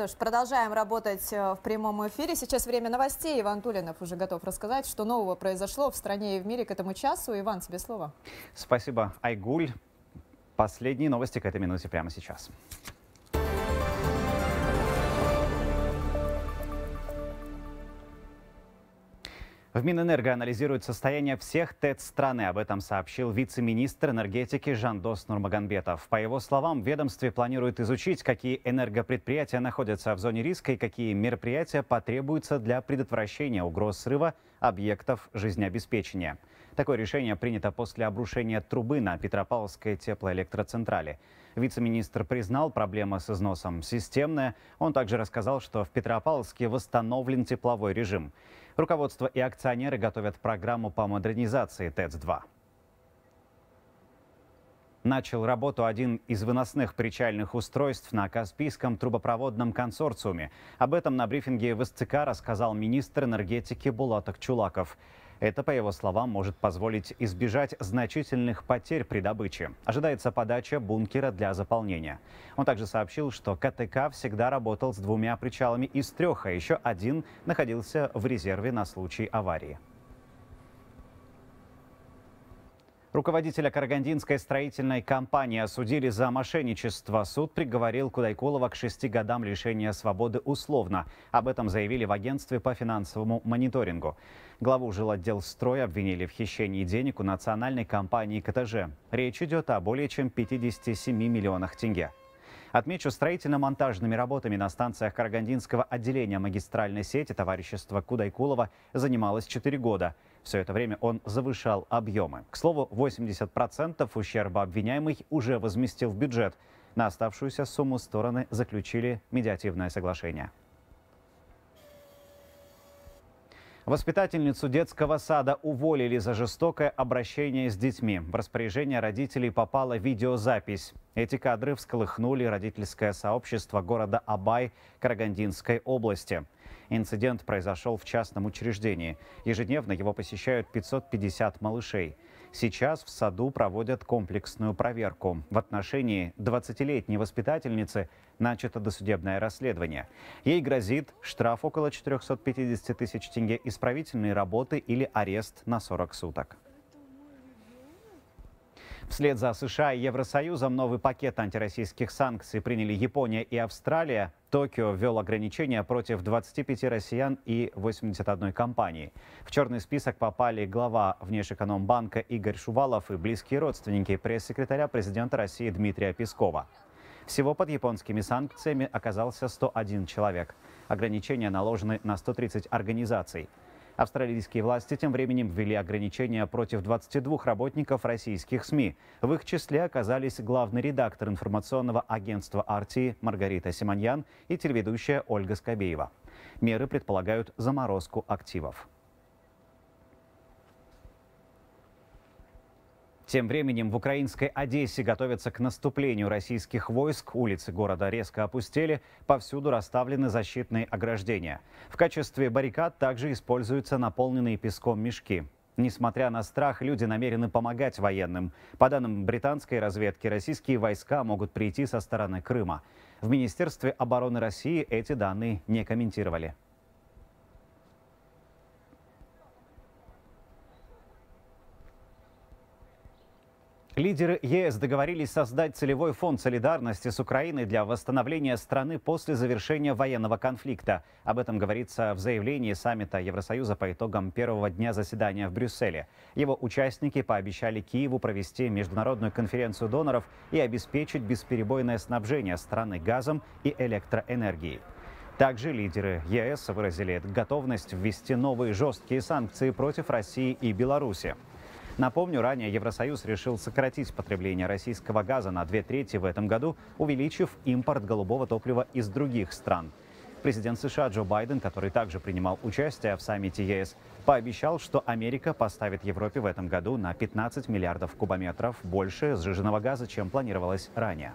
Что ж, продолжаем работать э, в прямом эфире. Сейчас время новостей. Иван Тулинов уже готов рассказать, что нового произошло в стране и в мире к этому часу. Иван, тебе слово. Спасибо, Айгуль. Последние новости к этой минуте прямо сейчас. В Минэнерго анализирует состояние всех ТЭЦ страны. Об этом сообщил вице-министр энергетики Жандос Нурмагомбетов. По его словам, ведомстве планирует изучить, какие энергопредприятия находятся в зоне риска и какие мероприятия потребуются для предотвращения угроз срыва объектов жизнеобеспечения. Такое решение принято после обрушения трубы на Петропавловской теплоэлектроцентрале. Вице-министр признал, проблема с износом системная. Он также рассказал, что в Петропавловске восстановлен тепловой режим. Руководство и акционеры готовят программу по модернизации ТЭЦ-2. Начал работу один из выносных причальных устройств на Каспийском трубопроводном консорциуме. Об этом на брифинге в СЦК рассказал министр энергетики Булаток Чулаков. Это, по его словам, может позволить избежать значительных потерь при добыче. Ожидается подача бункера для заполнения. Он также сообщил, что КТК всегда работал с двумя причалами из трех, а еще один находился в резерве на случай аварии. Руководителя Карагандинской строительной компании осудили за мошенничество. Суд приговорил Кудайкулова к шести годам лишения свободы условно. Об этом заявили в агентстве по финансовому мониторингу. Главу жилотдел строя обвинили в хищении денег у национальной компании КТЖ. Речь идет о более чем 57 миллионах тенге. Отмечу, строительно-монтажными работами на станциях Карагандинского отделения магистральной сети товарищества Кудайкулова занималось 4 года – все это время он завышал объемы. К слову, 80% ущерба обвиняемый уже возместил в бюджет. На оставшуюся сумму стороны заключили медиативное соглашение. Воспитательницу детского сада уволили за жестокое обращение с детьми. В распоряжение родителей попала видеозапись. Эти кадры всколыхнули родительское сообщество города Абай Карагандинской области. Инцидент произошел в частном учреждении. Ежедневно его посещают 550 малышей. Сейчас в саду проводят комплексную проверку. В отношении 20-летней воспитательницы начато досудебное расследование. Ей грозит штраф около 450 тысяч тенге, исправительные работы или арест на 40 суток. Вслед за США и Евросоюзом новый пакет антироссийских санкций приняли Япония и Австралия. Токио ввел ограничения против 25 россиян и 81 компании. В черный список попали глава Внешэкономбанка Игорь Шувалов и близкие родственники пресс-секретаря президента России Дмитрия Пескова. Всего под японскими санкциями оказался 101 человек. Ограничения наложены на 130 организаций. Австралийские власти тем временем ввели ограничения против 22 работников российских СМИ. В их числе оказались главный редактор информационного агентства «Арти» Маргарита Симоньян и телеведущая Ольга Скобеева. Меры предполагают заморозку активов. Тем временем в украинской Одессе готовятся к наступлению российских войск. Улицы города резко опустели, повсюду расставлены защитные ограждения. В качестве баррикад также используются наполненные песком мешки. Несмотря на страх, люди намерены помогать военным. По данным британской разведки, российские войска могут прийти со стороны Крыма. В Министерстве обороны России эти данные не комментировали. Лидеры ЕС договорились создать целевой фонд солидарности с Украиной для восстановления страны после завершения военного конфликта. Об этом говорится в заявлении саммита Евросоюза по итогам первого дня заседания в Брюсселе. Его участники пообещали Киеву провести международную конференцию доноров и обеспечить бесперебойное снабжение страны газом и электроэнергией. Также лидеры ЕС выразили готовность ввести новые жесткие санкции против России и Беларуси. Напомню, ранее Евросоюз решил сократить потребление российского газа на две трети в этом году, увеличив импорт голубого топлива из других стран. Президент США Джо Байден, который также принимал участие в саммите ЕС, пообещал, что Америка поставит Европе в этом году на 15 миллиардов кубометров больше сжиженного газа, чем планировалось ранее.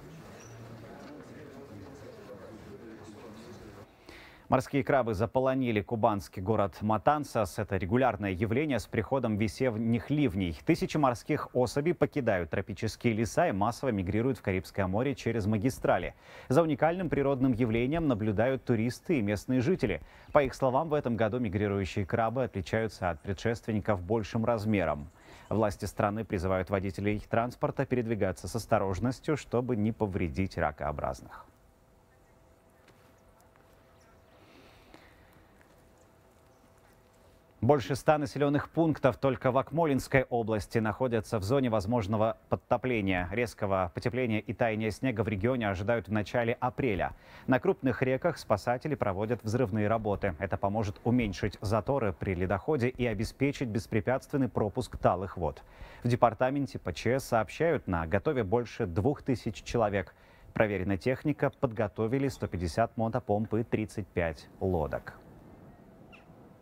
Морские крабы заполонили кубанский город Матансас. Это регулярное явление с приходом весенних ливней. Тысячи морских особей покидают тропические леса и массово мигрируют в Карибское море через магистрали. За уникальным природным явлением наблюдают туристы и местные жители. По их словам, в этом году мигрирующие крабы отличаются от предшественников большим размером. Власти страны призывают водителей транспорта передвигаться с осторожностью, чтобы не повредить ракообразных. Больше ста населенных пунктов только в Акмолинской области находятся в зоне возможного подтопления. Резкого потепления и таяния снега в регионе ожидают в начале апреля. На крупных реках спасатели проводят взрывные работы. Это поможет уменьшить заторы при ледоходе и обеспечить беспрепятственный пропуск талых вод. В департаменте ПЧС сообщают, на готове больше двух тысяч человек. Проверена техника, подготовили 150 мотопомп и 35 лодок.